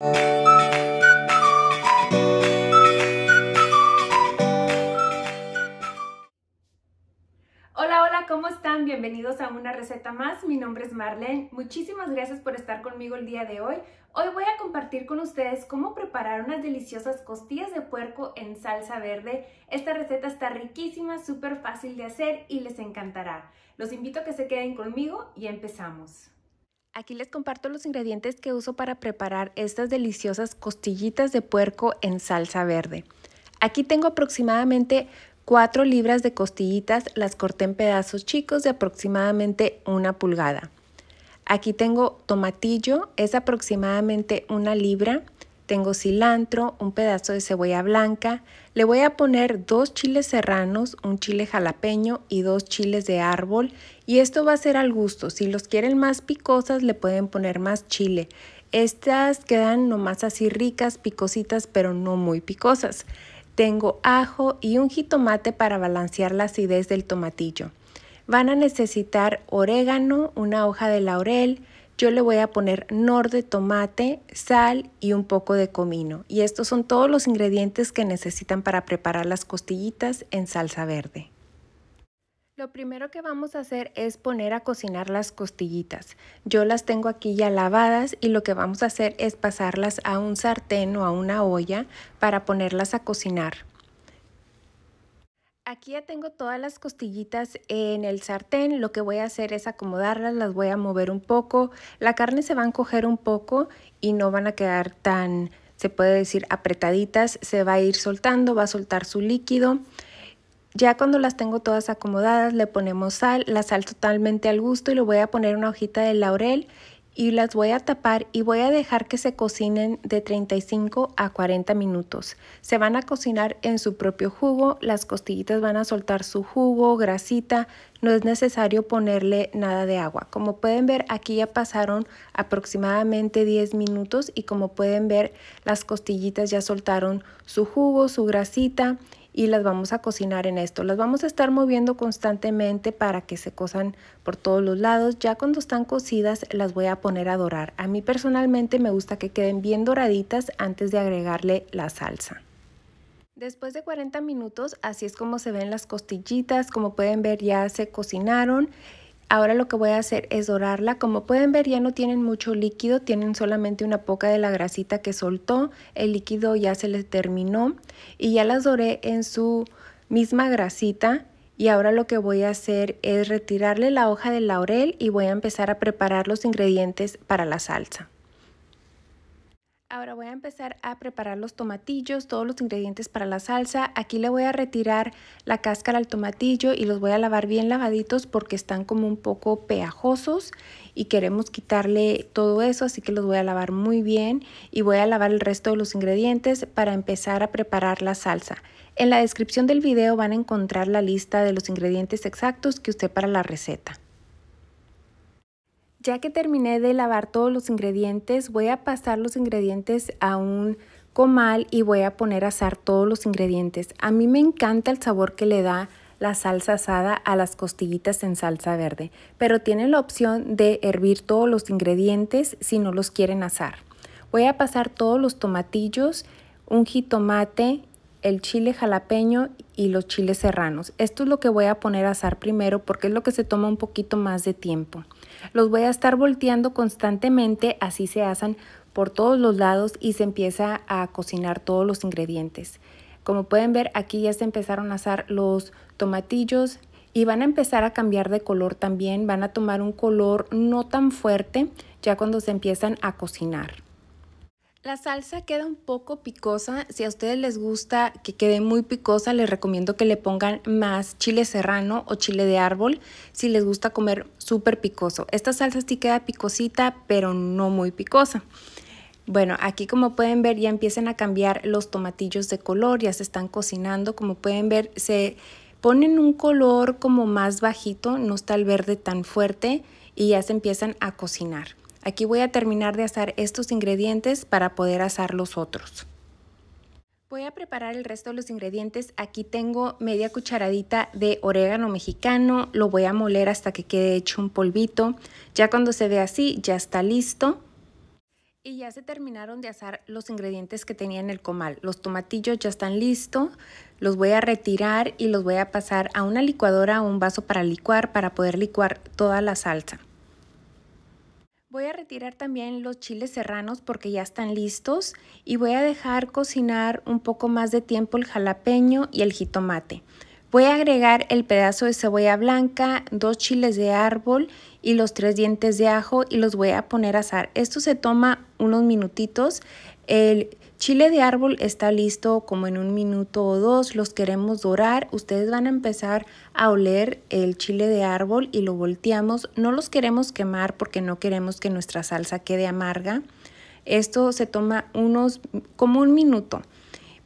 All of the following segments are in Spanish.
Hola, hola, ¿cómo están? Bienvenidos a una receta más. Mi nombre es Marlene. Muchísimas gracias por estar conmigo el día de hoy. Hoy voy a compartir con ustedes cómo preparar unas deliciosas costillas de puerco en salsa verde. Esta receta está riquísima, súper fácil de hacer y les encantará. Los invito a que se queden conmigo y empezamos. Aquí les comparto los ingredientes que uso para preparar estas deliciosas costillitas de puerco en salsa verde. Aquí tengo aproximadamente 4 libras de costillitas, las corté en pedazos chicos de aproximadamente una pulgada. Aquí tengo tomatillo, es aproximadamente una libra tengo cilantro, un pedazo de cebolla blanca, le voy a poner dos chiles serranos, un chile jalapeño y dos chiles de árbol y esto va a ser al gusto, si los quieren más picosas le pueden poner más chile. Estas quedan nomás así ricas, picositas, pero no muy picosas. Tengo ajo y un jitomate para balancear la acidez del tomatillo. Van a necesitar orégano, una hoja de laurel, yo le voy a poner nor de tomate, sal y un poco de comino. Y estos son todos los ingredientes que necesitan para preparar las costillitas en salsa verde. Lo primero que vamos a hacer es poner a cocinar las costillitas. Yo las tengo aquí ya lavadas y lo que vamos a hacer es pasarlas a un sartén o a una olla para ponerlas a cocinar. Aquí ya tengo todas las costillitas en el sartén. Lo que voy a hacer es acomodarlas, las voy a mover un poco. La carne se va a encoger un poco y no van a quedar tan, se puede decir, apretaditas. Se va a ir soltando, va a soltar su líquido. Ya cuando las tengo todas acomodadas, le ponemos sal, la sal totalmente al gusto y le voy a poner una hojita de laurel y las voy a tapar y voy a dejar que se cocinen de 35 a 40 minutos. Se van a cocinar en su propio jugo, las costillitas van a soltar su jugo, grasita, no es necesario ponerle nada de agua. Como pueden ver aquí ya pasaron aproximadamente 10 minutos y como pueden ver las costillitas ya soltaron su jugo, su grasita y las vamos a cocinar en esto. Las vamos a estar moviendo constantemente para que se cosan por todos los lados. Ya cuando están cocidas las voy a poner a dorar. A mí personalmente me gusta que queden bien doraditas antes de agregarle la salsa. Después de 40 minutos, así es como se ven las costillitas. Como pueden ver ya se cocinaron Ahora lo que voy a hacer es dorarla. Como pueden ver ya no tienen mucho líquido, tienen solamente una poca de la grasita que soltó. El líquido ya se les terminó y ya las doré en su misma grasita. Y ahora lo que voy a hacer es retirarle la hoja de laurel y voy a empezar a preparar los ingredientes para la salsa. Ahora voy a empezar a preparar los tomatillos, todos los ingredientes para la salsa. Aquí le voy a retirar la cáscara al tomatillo y los voy a lavar bien lavaditos porque están como un poco peajosos y queremos quitarle todo eso, así que los voy a lavar muy bien y voy a lavar el resto de los ingredientes para empezar a preparar la salsa. En la descripción del video van a encontrar la lista de los ingredientes exactos que usé para la receta. Ya que terminé de lavar todos los ingredientes, voy a pasar los ingredientes a un comal y voy a poner a asar todos los ingredientes. A mí me encanta el sabor que le da la salsa asada a las costillitas en salsa verde, pero tienen la opción de hervir todos los ingredientes si no los quieren asar. Voy a pasar todos los tomatillos, un jitomate el chile jalapeño y los chiles serranos. Esto es lo que voy a poner a asar primero porque es lo que se toma un poquito más de tiempo. Los voy a estar volteando constantemente, así se asan por todos los lados y se empieza a cocinar todos los ingredientes. Como pueden ver, aquí ya se empezaron a asar los tomatillos y van a empezar a cambiar de color también. Van a tomar un color no tan fuerte ya cuando se empiezan a cocinar. La salsa queda un poco picosa. Si a ustedes les gusta que quede muy picosa, les recomiendo que le pongan más chile serrano o chile de árbol si les gusta comer súper picoso. Esta salsa sí queda picosita, pero no muy picosa. Bueno, aquí como pueden ver ya empiezan a cambiar los tomatillos de color, ya se están cocinando. Como pueden ver, se ponen un color como más bajito, no está el verde tan fuerte y ya se empiezan a cocinar. Aquí voy a terminar de asar estos ingredientes para poder asar los otros. Voy a preparar el resto de los ingredientes. Aquí tengo media cucharadita de orégano mexicano. Lo voy a moler hasta que quede hecho un polvito. Ya cuando se ve así, ya está listo. Y ya se terminaron de asar los ingredientes que tenía en el comal. Los tomatillos ya están listos. Los voy a retirar y los voy a pasar a una licuadora o un vaso para licuar, para poder licuar toda la salsa. Voy a retirar también los chiles serranos porque ya están listos y voy a dejar cocinar un poco más de tiempo el jalapeño y el jitomate. Voy a agregar el pedazo de cebolla blanca, dos chiles de árbol y los tres dientes de ajo y los voy a poner a asar. Esto se toma unos minutitos. El chile de árbol está listo como en un minuto o dos, los queremos dorar. Ustedes van a empezar a oler el chile de árbol y lo volteamos. No los queremos quemar porque no queremos que nuestra salsa quede amarga. Esto se toma unos como un minuto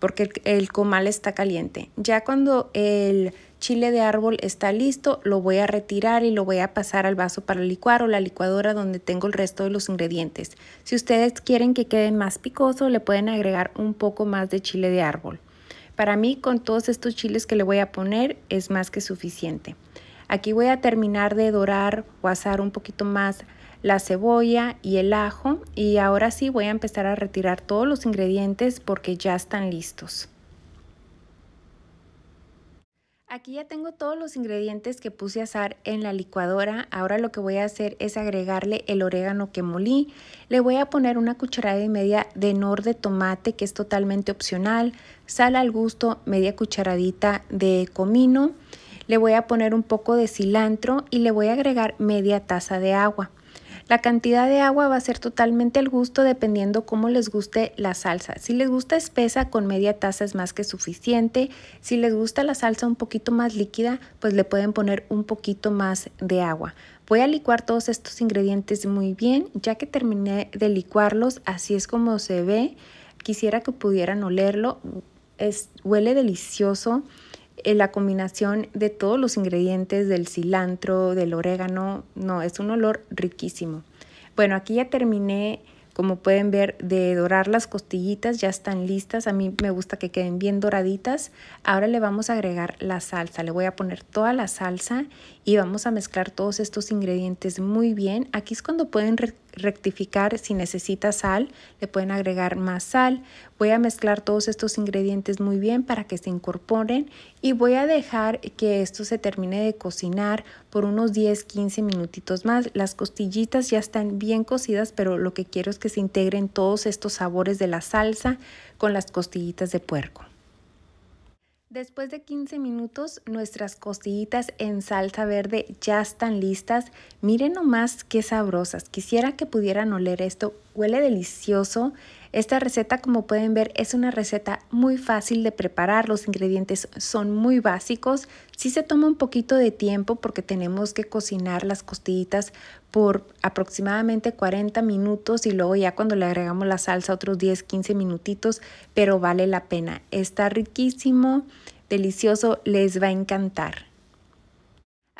porque el, comal está caliente. Ya cuando el chile de árbol está listo, lo voy a retirar y lo voy a pasar al vaso para licuar o la licuadora donde tengo el resto de los ingredientes. Si ustedes quieren que quede más picoso, le pueden agregar un poco más de chile de árbol. Para mí, con todos estos chiles que le voy a poner, es más que suficiente. Aquí voy a terminar de dorar o asar un poquito más la cebolla y el ajo y ahora sí voy a empezar a retirar todos los ingredientes porque ya están listos. Aquí ya tengo todos los ingredientes que puse a asar en la licuadora. Ahora lo que voy a hacer es agregarle el orégano que molí. Le voy a poner una cucharada y media de nor de tomate, que es totalmente opcional. Sal al gusto, media cucharadita de comino. Le voy a poner un poco de cilantro y le voy a agregar media taza de agua. La cantidad de agua va a ser totalmente al gusto dependiendo cómo les guste la salsa. Si les gusta espesa, con media taza es más que suficiente. Si les gusta la salsa un poquito más líquida, pues le pueden poner un poquito más de agua. Voy a licuar todos estos ingredientes muy bien. Ya que terminé de licuarlos, así es como se ve. Quisiera que pudieran olerlo. Es, huele delicioso. Eh, la combinación de todos los ingredientes del cilantro, del orégano, no, es un olor riquísimo. Bueno, aquí ya terminé, como pueden ver, de dorar las costillitas, ya están listas, a mí me gusta que queden bien doraditas. Ahora le vamos a agregar la salsa, le voy a poner toda la salsa y vamos a mezclar todos estos ingredientes muy bien. Aquí es cuando pueden rectificar si necesita sal, le pueden agregar más sal. Voy a mezclar todos estos ingredientes muy bien para que se incorporen y voy a dejar que esto se termine de cocinar por unos 10-15 minutitos más. Las costillitas ya están bien cocidas, pero lo que quiero es que se integren todos estos sabores de la salsa con las costillitas de puerco. Después de 15 minutos, nuestras costillitas en salsa verde ya están listas. Miren nomás qué sabrosas. Quisiera que pudieran oler esto. Huele delicioso. Esta receta, como pueden ver, es una receta muy fácil de preparar. Los ingredientes son muy básicos. Sí se toma un poquito de tiempo porque tenemos que cocinar las costillitas por aproximadamente 40 minutos y luego ya cuando le agregamos la salsa otros 10, 15 minutitos, pero vale la pena. Está riquísimo, delicioso, les va a encantar.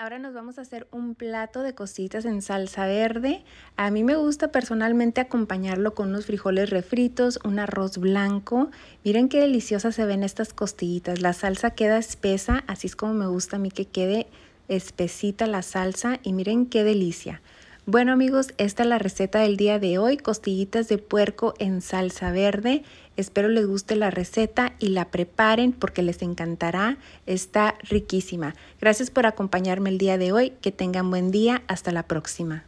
Ahora nos vamos a hacer un plato de costillitas en salsa verde. A mí me gusta personalmente acompañarlo con unos frijoles refritos, un arroz blanco. Miren qué deliciosas se ven estas costillitas. La salsa queda espesa, así es como me gusta a mí que quede espesita la salsa y miren qué delicia. Bueno amigos, esta es la receta del día de hoy, costillitas de puerco en salsa verde. Espero les guste la receta y la preparen porque les encantará. Está riquísima. Gracias por acompañarme el día de hoy. Que tengan buen día. Hasta la próxima.